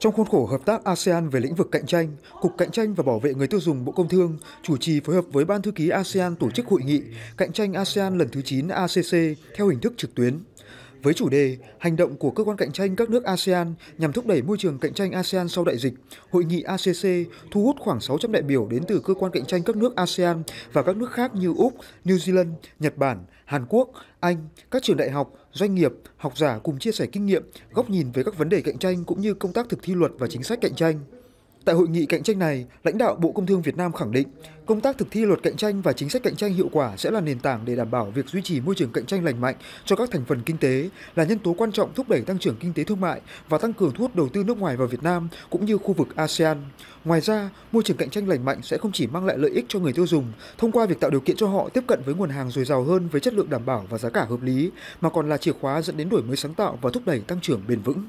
Trong khuôn khổ hợp tác ASEAN về lĩnh vực cạnh tranh, Cục Cạnh tranh và Bảo vệ người tiêu dùng Bộ Công Thương chủ trì phối hợp với Ban thư ký ASEAN tổ chức hội nghị Cạnh tranh ASEAN lần thứ 9 ACC theo hình thức trực tuyến với chủ đề Hành động của cơ quan cạnh tranh các nước ASEAN nhằm thúc đẩy môi trường cạnh tranh ASEAN sau đại dịch, hội nghị ACC thu hút khoảng 600 đại biểu đến từ cơ quan cạnh tranh các nước ASEAN và các nước khác như Úc, New Zealand, Nhật Bản, Hàn Quốc, Anh, các trường đại học, doanh nghiệp, học giả cùng chia sẻ kinh nghiệm, góc nhìn về các vấn đề cạnh tranh cũng như công tác thực thi luật và chính sách cạnh tranh. Tại hội nghị cạnh tranh này, lãnh đạo Bộ Công Thương Việt Nam khẳng định, công tác thực thi luật cạnh tranh và chính sách cạnh tranh hiệu quả sẽ là nền tảng để đảm bảo việc duy trì môi trường cạnh tranh lành mạnh cho các thành phần kinh tế, là nhân tố quan trọng thúc đẩy tăng trưởng kinh tế thương mại và tăng cường thu hút đầu tư nước ngoài vào Việt Nam cũng như khu vực ASEAN. Ngoài ra, môi trường cạnh tranh lành mạnh sẽ không chỉ mang lại lợi ích cho người tiêu dùng thông qua việc tạo điều kiện cho họ tiếp cận với nguồn hàng dồi dào hơn với chất lượng đảm bảo và giá cả hợp lý, mà còn là chìa khóa dẫn đến đổi mới sáng tạo và thúc đẩy tăng trưởng bền vững.